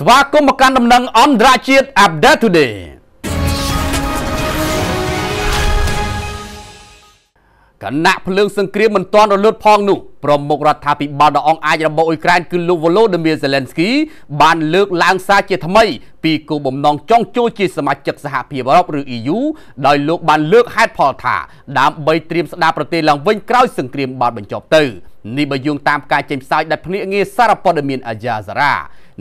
ស្វាគមន៍មកកាន់ដំណឹងអន្តរជាតិ Update Today គណៈភ្លើងសង្គ្រាមមិនទាន់រលត់ផងនោះ ប្រមុខរដ្ឋាភិបាលដ៏អង់អាចរបស់អ៊ុយក្រែនគឺលោកវ៉ូឡូឌីមៀសេឡែនស្គីបានលើកឡើងសារជាថ្មីពីគោលបំណងចង់ចូលជាសមាជិកសហភាពអឺរ៉ុបឬ EU ដោយលោកបានលើកហេតុផលថាដើម្បីត្រៀមស្ដារប្រទេសឡើងវិញក្រោយសង្គ្រាមបានបញ្ចប់ទៅនេះបើយោងតាមការចេញផ្សាយដាច់ភ្នាក់ងារសារព័ត៌មានអាយ៉ាសារ៉ា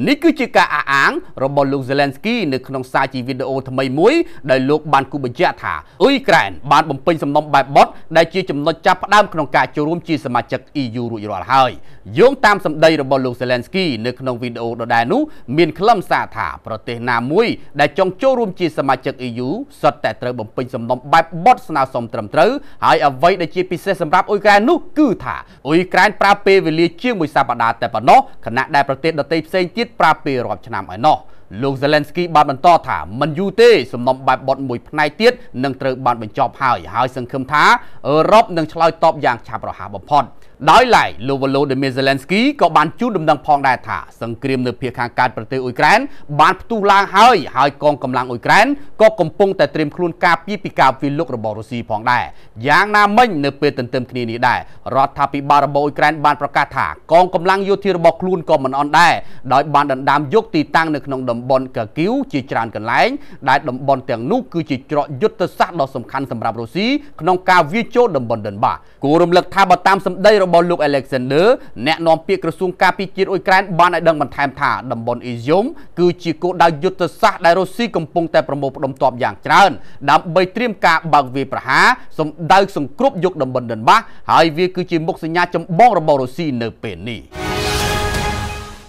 នេះគឺជាការអះអាងរបស់លោក Zelensky នៅក្នុងសារជាវីដេអូថ្មីមួយដែលលោកបានគូបញ្ជាក់ថាអ៊ុយក្រែនបានបំពេញសំណុំបែបបត់ដែលជាចំណុចចាប់ផ្ដើមក្នុងការចូលរួមជាសមាជិក EU រួចរាល់ហើយយោងតាមសម្ដីរបស់លោក Zelensky នៅក្នុងវីដេអូដដែលនោះមានខ្លឹមសារថា ប្រទេសណាមួយដែលចង់ចូលរួមជាសមាជិក EU សុទ្ធតែត្រូវបំពេញសំណុំបែបបត់ស្នើសុំត្រឹមត្រូវហើយអ្វីដែលជាពិសេសសម្រាប់អ៊ុយក្រែននោះគឺថាអ៊ុយក្រែនប្រើពេលវេលាជាងមួយសប្តាហ៍តែប៉ុណ្ណោះខណៈដែលប្រទេសដទៃផ្សេងទៀតទៀតប្រើពេលរាប់ឆ្នាំឲ្យណោះ។លោក Zelensky បានបន្តថាមិនយូរទេសំណុំបែបបត់មួយផ្នែកទៀតនឹងត្រូវបានបញ្ចប់ហើយហើយសង្ឃឹមថាអឺរ៉ុបនឹងឆ្លើយតបយ៉ាងឆាប់រហ័សបំផុតដោយឡែកលោកវ៉ូឡូឌីមៀ Zelensky ក៏បានជូនដំណឹងផងដែរថាសង្គ្រាមនៅភាគខាងកើតប្រទេសអ៊ុយក្រែនបានផ្ទុះឡើងហើយហើយកងកម្លាំងអ៊ុយក្រែនក៏កំពុងតែត្រៀមខ្លួន ការពារពីការវាយលុករបស់រុស្ស៊ីផងដែរយ៉ាងណាមិញនៅពេលទន្ទឹមគ្នានេះដែររដ្ឋាភិបាលរបស់អ៊ុយក្រែនបានប្រកាសថាកងកម្លាំងយោធារបស់ខ្លួនក៏មិនអន់ដែរដោយបានដណ្ដើមយកទីតាំងនៅក្នុងតំបន់កាគីវជាច្រើនកន្លែងដែលតំបន់ទាំងនោះគឺជាច្រកយុទ្ធសាស្ត្រដ៏សំខាន់សម្រាប់រុស្ស៊ីក្នុងការវាយចូលតំបន់ដិនបាសគួររំលឹកថាបើតាមសម្ដីរបស់លោក Alexander អ្នកនាំពាក្យក្រសួងការពារជាតិអ៊ុយក្រែនបានឲ្យដឹងបន្ថែមថាតំបន់អ៊ីយូមគឺជាគោលដៅយុទ្ធសាស្ត្រដែលរុស្ស៊ីកំពុងតែប្រមូលផ្ដុំទ័ពយ៉ាងច្រើន ដើម្បីត្រៀមការបើកវាយប្រហារសម្ដៅសង្គ្រប់យកតំបន់ដិនបាសហើយវាគឺជាមុខសញ្ញាចម្បងរបស់រុស្ស៊ីនៅពេលនេះ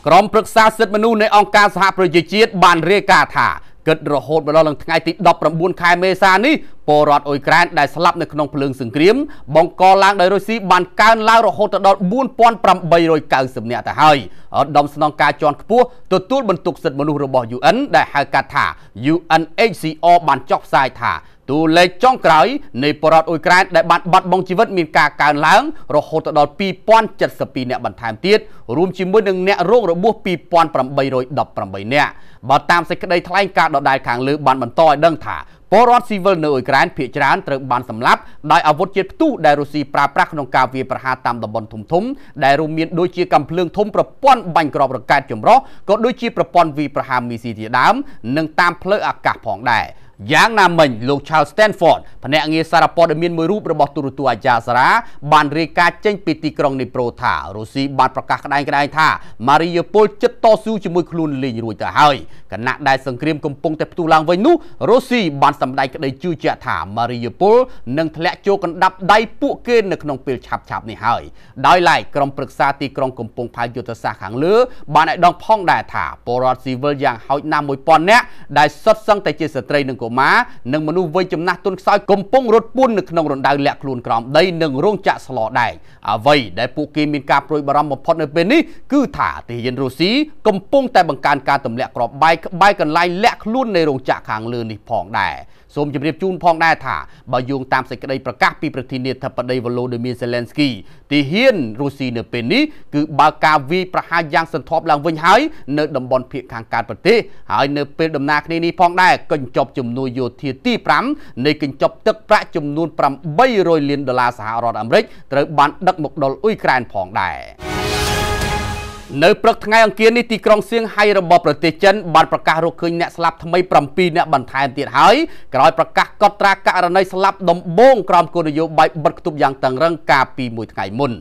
ក្រុមប្រឹក្សាសិទ្ធិមនុស្សនៃអង្គការសហប្រជាជាតិបានរាយការណ៍ថាគិតរហូតមកដល់នឹងថ្ងៃទី19ខែមេសានេះពលរដ្ឋអ៊ុយក្រែនដែលស្លាប់នៅក្នុងភ្លើងសង្គ្រាមបង្កឡើងដោយរុស្ស៊ីបានកើនឡើងរហូតដល់4890នាក់ទៅហើយឧត្តមស្នងការជាន់ខ្ពស់ទទួលបន្ទុកសិទ្ធិមនុស្សរបស់ UN ដែលហៅកាត់ថា UNHCR បានចុះផ្សាយថាតួលេខចុងក្រោយនៃបរតអ៊ុយក្រែនដែលបានបាត់បង់ជីវិតមានការកើនឡើងរហូតដល់2072អ្នកបន្ថែមទៀតរួមជាមួយនឹងអ្នករងរបួស2818អ្នកបើតាមសេចក្តីថ្លែងការណ៍ដដែលខាងលើបានបន្តឲ្យដឹងថាពលរដ្ឋស៊ីវិលនៅអ៊ុយក្រែនភៀសច្រើនត្រូវបានសម្លាប់ដោយអាវុធជាតិផ្ទុះដែលរុស្ស៊ីប្រើប្រាស់ក្នុងការវាយប្រហារតាមតំបន់ធំធំដែលរួមមានដូចជាកាំភ្លើងធំប្រព័ន្ធបាញ់គ្រាប់រ៉ុកែតចម្រុះក៏ដូចជាប្រព័ន្ធវាយប្រហារមីស៊ីជាដើមនិងតាមផ្លូវអាកាសផងដែរ។យ៉ាងណាមិញលោក Charles Stanford ភ្នាក់ងារសារព័ត៌មានមួយរូបរបស់ទូរទស្សន៍អាយ៉ាសារ៉ាបានរាយការណ៍ចេញពីទីក្រុងនីប្រូថារុស្ស៊ីបានប្រកាសក្តែងក្តែងថាម៉ារីយ៉ាប៉ូលចិត្តតស៊ូជាមួយខ្លួនលេងរួចទៅហើយគណៈដែលសង្គ្រាមកំពុងតែផ្ទុះឡើងវិញនោះរុស្ស៊ីបានសម្ដែងក្តីជឿជាក់ថាម៉ារីយ៉ាប៉ូលនឹងធ្លាក់ចូលកណ្ដាប់ដៃពួកគេនៅក្នុងពេលឆាប់ឆាប់នេះហើយដោយឡែកក្រុមប្រឹក្សាទីក្រុងកំពង់ផែយុទ្ធសាស្ត្រខាងលើបានឲ្យដងផងដែរថាពលរដ្ឋស៊ីវិលយ៉ាងហោចណាស់1000នាក់ដែលសុទ្ធសឹងតែជាស្ត្រីនិងកុមារនិងមនុស្សវ័យចំណាស់ទុនខ្សោយកំពុងរត់ពួននៅក្នុងរណ្ដៅលាក់ខ្លួនក្រោមដីនិងរោងចក្រស្លដែកអ្វីដែលពួកគេមានការព្រួយបារម្ភបំផុតនៅពេលនេះគឺថាទាហានរុស្ស៊ីកំពុងតែបង្កើនការទម្លាក់គ្រាប់បែកក្បែរកន្លែងលាក់ខ្លួននៃរោងចក្រខាងលើនេះផងដែរសូមជម្រាបជូនផងដែរថាបើយោងតាមសេចក្តីប្រកាសពីប្រធានាធិបតីវ៉ូឡូឌីមៀសេឡែនស្គីទាហានរុស្ស៊ីនៅពេលនេះគឺបើការវាយប្រហារយ៉ាងសន្ធប់ឡើងវិញហើយនៅតំបន់ភៀកខាងកើតប្រទេសហើយនៅពេលដំណើរគ្នានេះផងដែរក៏ចប់ជំនួយយោធាទី5នៃកញ្ចប់ទឹកប្រាក់ចំនួន800លានដុល្លារសហរដ្ឋអាមេរិកត្រូវបាន ដឹកមកដល់អ៊ុយក្រែនផងដែរនៅព្រឹកថ្ងៃអង្គារនេះទីក្រុងសៀងហៃរបស់ប្រទេសចិនបានប្រកាសរកឃើញអ្នកស្លាប់ថ្មី7អ្នកបន្ថែមទៀតហើយក្រោយប្រកាសកត់ត្រាករណីស្លាប់ដំបូងក្រោមគោលនយោបាយបិទគប់យ៉ាងតឹងរឹងកាលពីមួយថ្ងៃមុន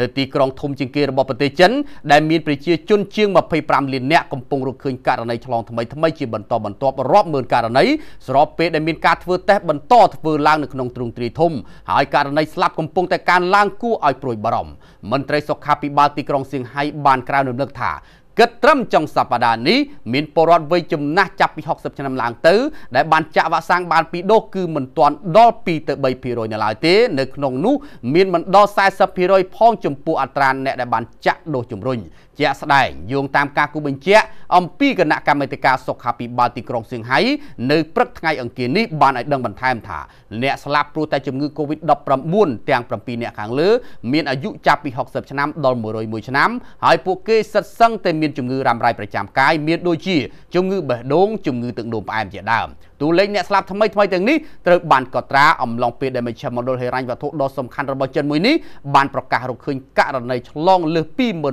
នៅទីក្រុងធំជាងគេរបស់ប្រទេសចិនដែលមានប្រជាជនជាង25លាននាក់កំពុងរកឃើញករណីឆ្លងថ្មីថ្មីជាបន្តបន្ទាប់រាប់ម៉ឺនករណីស្របពេលដែលមានការធ្វើតេស្តបន្តធ្វើឡើងនៅក្នុងទ្រង់ទ្រាយធំហើយករណីស្លាប់កំពុងតែកើនឡើងគួរឲ្យព្រួយបារម្ភមន្ត្រីសុខាភិបាលទីក្រុងសៀងហៃបានក្រៅរំលឹកថាគិតត្រឹមចុងសប្តាហ៍នេះមានពលរដ្ឋវ័យចំណាស់ចាប់ពី60ឆ្នាំឡើងទៅដែលបានចាក់វ៉ាក់សាំងបានពីដូសគឺមិនទាន់ដល់2ទៅ3%នៅឡើយទេនៅក្នុងនោះមានមិនដល់40%ផងចំពោះអត្រាអ្នកដែលបានចាក់ដូសជំរុញជាក់ស្ដែងយោងតាមការគូបញ្ជាក់អំពីគណៈកម្មាធិការសុខាភិបាលទីក្រុងសៀងហៃនៅព្រឹកថ្ងៃអង្គារនេះបានឲ្យដឹងបន្ថែមថាអ្នកស្លាប់ព្រោះតែជំងឺ Covid-19 ទាំង7អ្នកខាងលើមានអាយុចាប់ពី60ឆ្នាំដល់101ឆ្នាំហើយពួកគេសិតសឹងតែមានជំងឺរ៉ាំរ៉ៃប្រចាំកាយមានដូចជាជំងឺបេះដូងជំងឺទឹកនោមផ្អែមជាដើមតួលេខអ្នកស្លាប់ថ្មីថ្មីទាំងនេះត្រូវបានកត់ត្រាអំឡុងពេលដែលមជ្ឈមណ្ឌលហិរញ្ញវត្ថុដ៏សំខាន់របស់ចិនមួយនេះបានប្រកាសរកឃើញករណីឆ្លងលើស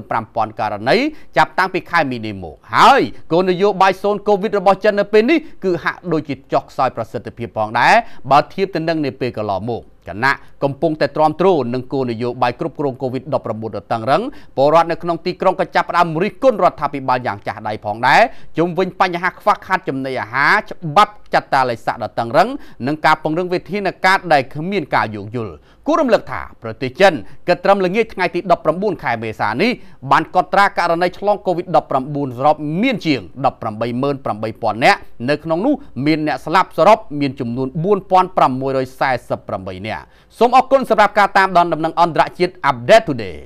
25,000ករណីចាប់តាំងពីខែមីនាមកហើយគោលនយោបាយសូនកូវីដរបស់ចិននៅពេលនេះគឺហាក់ដូចជាចុះខ្សោយប្រសិទ្ធភាពផងដែរបើធៀបទៅនឹងនាពេលកន្លងមកគណៈកំពុងតែទ្រាំទ្រនឹងគោលនយោបាយគ្រប់គ្រង COVID-19 ដ៏តឹងរឹងពលរដ្ឋនៅក្នុងទីក្រុងក៏ចាប់ផ្ដើមរិះគន់រដ្ឋាភិបាលយ៉ាងចាស់ដៃផងដែរជុំវិញបញ្ហាខ្វះខាតចំណីអាហារច្បាប់ចាត់តាលិខិតដ៏តឹងរឹងនិងការពង្រឹងវិធានការដែលគ្មានការយោគយល់គូរំលឹកថាប្រទេសចិនក៏ត្រឹមល្ងាចថ្ងៃទី19ខែមេសានេះបានកត់ត្រាករណីឆ្លង COVID-19 សរុបមានជាង188,000នាក់នៅក្នុងនោះមានអ្នកស្លាប់សរុបមានចំនួន4648នាក់សូមអរគុណសម្រាប់ការតាមដានដំណឹងអន្តរជាតិ Update Today